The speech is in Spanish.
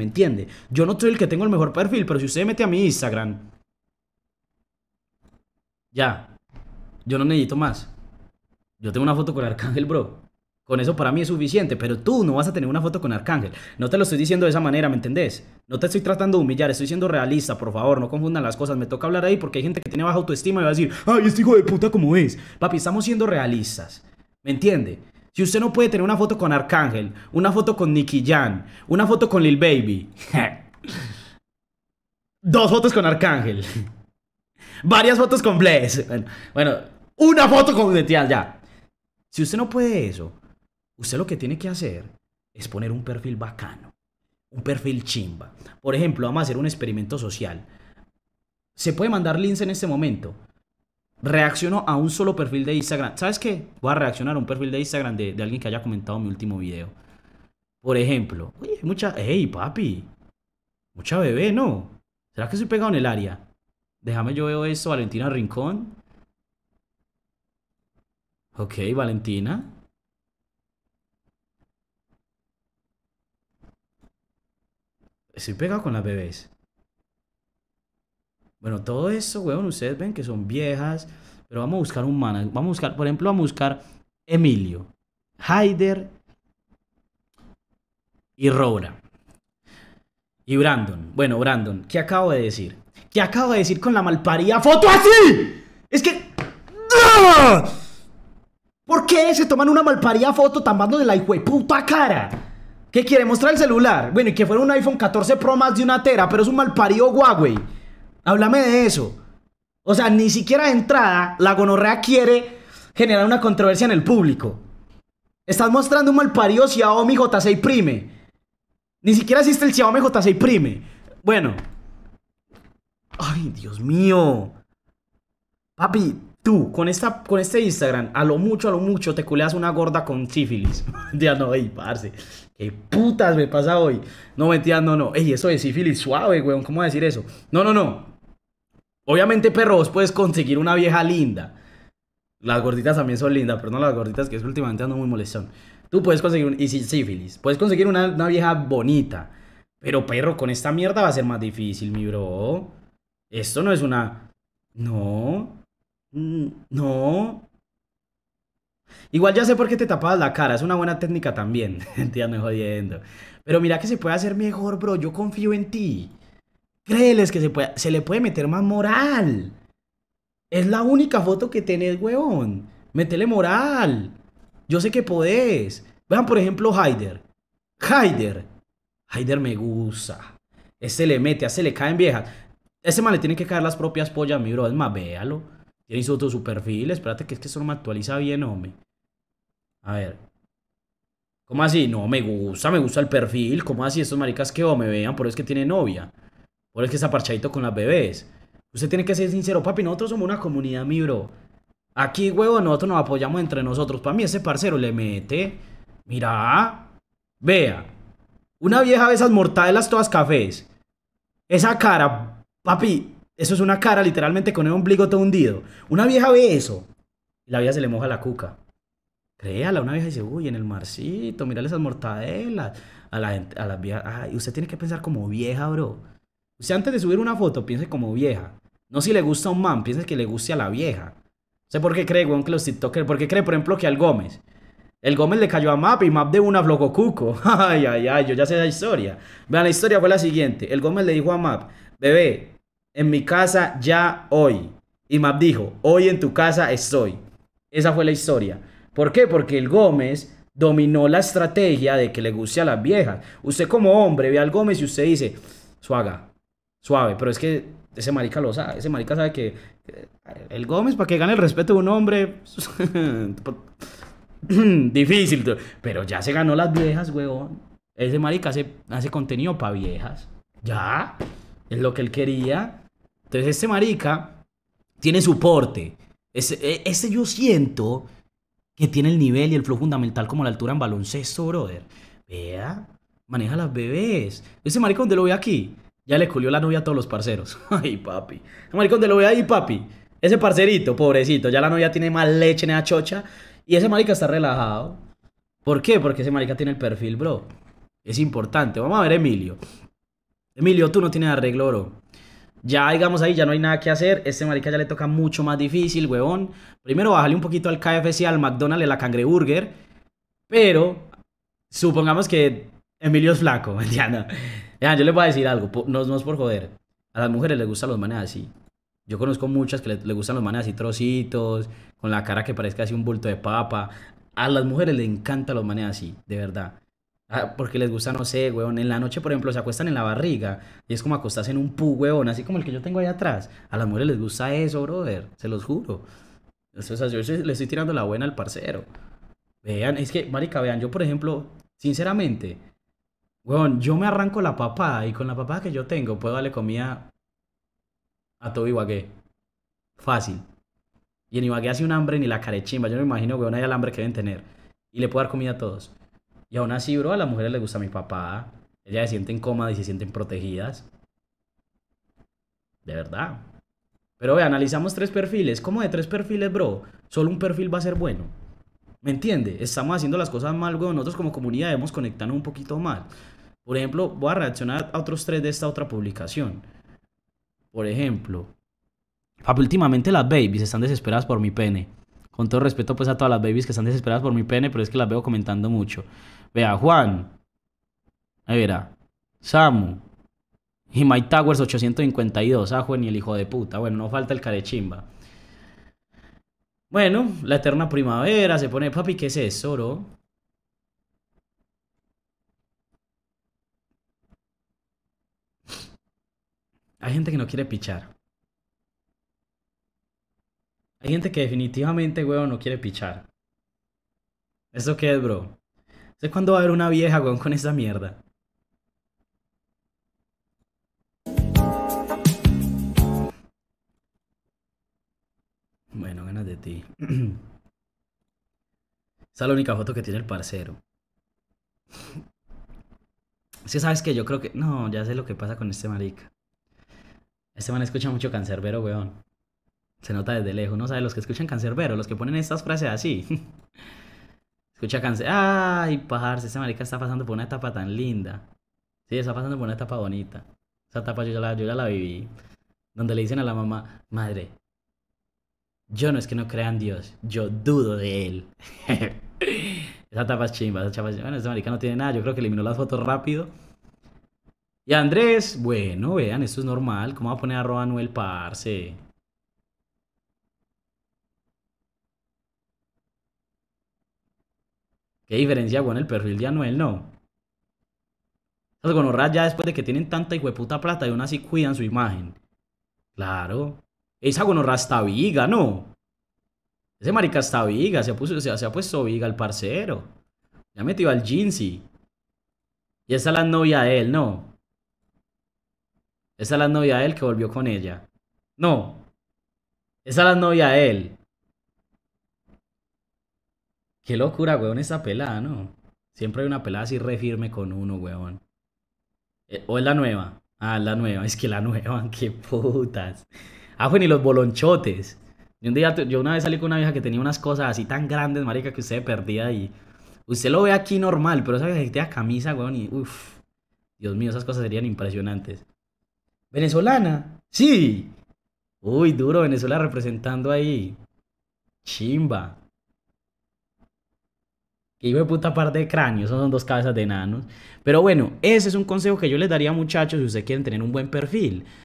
¿me entiende? Yo no soy el que tengo el mejor perfil, pero si usted mete a mi Instagram, ya, yo no necesito más. Yo tengo una foto con Arcángel, bro. Con eso para mí es suficiente, pero tú no vas a tener una foto con Arcángel. No te lo estoy diciendo de esa manera, ¿me entendés? No te estoy tratando de humillar, estoy siendo realista, por favor, no confundan las cosas. Me toca hablar ahí porque hay gente que tiene baja autoestima y va a decir, ay, este hijo de puta como es. Papi, estamos siendo realistas, ¿me entiende? Si usted no puede tener una foto con Arcángel, una foto con Nicky Jan, una foto con Lil Baby. Dos fotos con Arcángel. Varias fotos con Blaze. Bueno, una foto con Identidad ya. Si usted no puede eso, usted lo que tiene que hacer es poner un perfil bacano. Un perfil chimba. Por ejemplo, vamos a hacer un experimento social. Se puede mandar links en este momento. Reacciono a un solo perfil de Instagram. ¿Sabes qué? Voy a reaccionar a un perfil de Instagram de, alguien que haya comentado mi último video. Por ejemplo, oye, mucha. ¡Ey, papi! Mucha bebé, ¿no? ¿Será que estoy pegado en el área? Déjame yo veo eso, Valentina Rincón. Ok, Valentina. Estoy pegado con las bebés. Bueno, todo eso, weón, ustedes ven que son viejas, pero vamos a buscar un manager. Vamos a buscar, por ejemplo, vamos a buscar Emilio, Haider y rora Y Brandon. Bueno, Brandon, ¿qué acabo de decir? ¿Qué acabo de decir con la malparida foto así? Es que... ¡Ah! ¿Por qué se toman una malparida foto de la puta cara? ¿Qué quiere mostrar el celular? Bueno, y que fuera un iPhone 14 Pro más de una tera, pero es un malparido Huawei. Háblame de eso. O sea, ni siquiera de entrada la gonorrea quiere generar una controversia en el público. Estás mostrando un mal parido Xiaomi J6 Prime. Ni siquiera existe el Xiaomi J6 Prime. Bueno. Ay, Dios mío. Papi, tú, con, esta, con este Instagram, a lo mucho, a lo mucho, te culeas una gorda con sífilis. ya no, ey, parce. ¿Qué putas me pasa hoy? No, mentira, no, no. Ey, eso de sífilis suave, weón. ¿Cómo decir eso? No, no, no. Obviamente, perro, vos puedes conseguir una vieja linda. Las gorditas también son lindas, pero no las gorditas que es últimamente ando muy molestón. Tú puedes conseguir, un, y sí, sífilis, puedes conseguir una, vieja bonita. Pero, perro, con esta mierda va a ser más difícil, mi bro. Esto no es una... No. Mm, no. Igual ya sé por qué te tapabas la cara, es una buena técnica también. Te ando jodiendo. Pero mira que se puede hacer mejor, bro. Yo confío en ti. Créeles que se, le puede meter más moral. Es la única foto que tenés, weón. Métele moral. Yo sé que podés. Vean, por ejemplo, Haider. Haider. Haider me gusta. Este le mete, a este le caen viejas. Ese man le tiene que caer las propias pollas, mi bro. Es más, véalo. Tiene su otro su perfil. Espérate que es que eso no me actualiza bien, hombre. A ver. ¿Cómo así? No, me gusta, me gusta el perfil. ¿Cómo así? Estos maricas que o me vean, por eso es que tiene novia. Por el que está parchadito con las bebés. Usted tiene que ser sincero, papi, nosotros somos una comunidad, mi bro. Aquí, huevo, nosotros nos apoyamos entre nosotros. Para mí ese parcero le mete. Mira, vea. Una vieja ve esas mortadelas todas cafés. Esa cara, papi, eso es una cara literalmente con el ombligo todo hundido. Una vieja ve eso. Y la vieja se le moja la cuca. Créala, una vieja dice, uy, en el marcito, Mírale esas mortadelas. A la a las viejas. Ay, usted tiene que pensar como vieja, bro. Usted antes de subir una foto piense como vieja. No si le gusta a un man, piense que le guste a la vieja. No sé por qué cree, weón, que los TikTokers. ¿Por qué cree, por ejemplo, que al Gómez? El Gómez le cayó a Map y Map de una flococuco. cuco. Ay, ay, ay, yo ya sé la historia. Vean, la historia fue la siguiente. El Gómez le dijo a Map, bebé, en mi casa ya hoy. Y Map dijo, hoy en tu casa estoy. Esa fue la historia. ¿Por qué? Porque el Gómez dominó la estrategia de que le guste a las viejas. Usted como hombre ve al Gómez y usted dice, suaga, suave, pero es que ese marica lo sabe, ese marica sabe que eh, el Gómez para que gane el respeto de un hombre difícil, pero ya se ganó las viejas, huevón. Ese marica hace, hace contenido para viejas. Ya, es lo que él quería. Entonces este marica tiene su porte. Ese, e, yo siento que tiene el nivel y el flow fundamental como la altura en baloncesto, brother. Vea, maneja las bebés. Ese marica donde lo ve aquí, ya le culió la novia a todos los parceros. Ay, papi. Maricón, donde lo ve ahí, papi. Ese parcerito, pobrecito, ya la novia tiene más leche en la chocha. Y ese marica está relajado. ¿Por qué? Porque ese marica tiene el perfil, bro. Es importante. Vamos a ver, Emilio. Emilio, tú no tienes arreglo, bro. Ya, digamos ahí, ya no hay nada que hacer. Este marica ya le toca mucho más difícil, huevón. Primero, bájale un poquito al KFC, al McDonald's, a la cangreburger. Pero, supongamos que Emilio es flaco, no... Vean, yo les voy a decir algo, no, es por joder. A las mujeres les gustan los manes así. Yo conozco muchas que les, gustan los manes así trocitos, con la cara que parezca así un bulto de papa. A las mujeres les encanta los manes así, de verdad. Ah, porque les gusta, no sé, weón. En la noche, por ejemplo, se acuestan en la barriga y es como acostarse en un pu, weón, así como el que yo tengo ahí atrás. A las mujeres les gusta eso, brother, se los juro. O yo le estoy tirando la buena al parcero. Vean, es que, marica, vean, yo, por ejemplo, sinceramente, Weón, yo me arranco la papada y con la papada que yo tengo puedo darle comida a todo Ibagué. Fácil. Y en Ibagué hace un hambre ni la carechimba. Yo no me imagino, weón, hay el hambre que deben tener. Y le puedo dar comida a todos. Y aún así, bro, a las mujeres les gusta mi papada. Ellas se sienten cómodas y se sienten protegidas. De verdad. Pero ve, analizamos tres perfiles. ¿Cómo de tres perfiles, bro? Solo un perfil va a ser bueno. ¿Me entiende? Estamos haciendo las cosas mal, weón. Nosotros como comunidad debemos conectarnos un poquito mal Por ejemplo, voy a reaccionar a otros tres de esta otra publicación. Por ejemplo, últimamente las babies están desesperadas por mi pene. Con todo respeto pues a todas las babies que están desesperadas por mi pene, pero es que las veo comentando mucho. Vea, Juan. Ahí verá. Samu. Y My Towers 852. Ah, Juan y el hijo de puta. Bueno, no falta el carechimba. Bueno, la eterna primavera, se pone, papi, ¿qué es eso, bro? Hay gente que no quiere pichar. Hay gente que definitivamente, weón, no quiere pichar. ¿Eso qué es, bro? ¿Sé cuándo va a haber una vieja, weón, con esa mierda? ti. Esa es la única foto que tiene el parcero. Si sabes que yo creo que. No, ya sé lo que pasa con este marica. Este man escucha mucho cancerbero, weón. Se nota desde lejos. No sabe los que escuchan cancerbero, los que ponen estas frases así. escucha cancer. ¡Ay, pajarse! Este marica está pasando por una etapa tan linda. Sí, está pasando por una etapa bonita. Esa etapa yo ya la viví. Donde le dicen a la mamá, madre, yo no es que no crean Dios, yo dudo de él. esa tapa es chimba, esa Bueno, este no tiene nada, yo creo que eliminó las fotos rápido. Y Andrés, bueno, vean, esto es normal. ¿Cómo va a poner arroba Noel Parce? ¿Qué diferencia, bueno, el perfil de Anuel, no? Las gonorras ya después de que tienen tanta puta plata y aún así cuidan su imagen. Claro. Esa gonorra está viga, ¿no? Ese marica está viga, se, puso, se ha puesto viga el parcero. Ya metido al jeansy. Y esa es la novia de él, ¿no? Esa es la novia de él que volvió con ella. No. Esa es la novia de él. Qué locura, weón, esa pelada, ¿no? Siempre hay una pelada así re firme con uno, weón. Eh, ¿O es la nueva? Ah, la nueva. Es que la nueva, qué putas. Ah, bueno, ni los bolonchotes. yo una vez salí con una vieja que tenía unas cosas así tan grandes, marica, que usted perdía y... Usted lo ve aquí normal, pero esa vieja que tenía camisa, weón, y uff. Dios mío, esas cosas serían impresionantes. ¿Venezolana? Sí. Uy, duro, Venezuela representando ahí. Chimba. Que hijo de puta par de cráneos! Esos son dos cabezas de enanos. Pero bueno, ese es un consejo que yo les daría muchachos si ustedes quieren tener un buen perfil.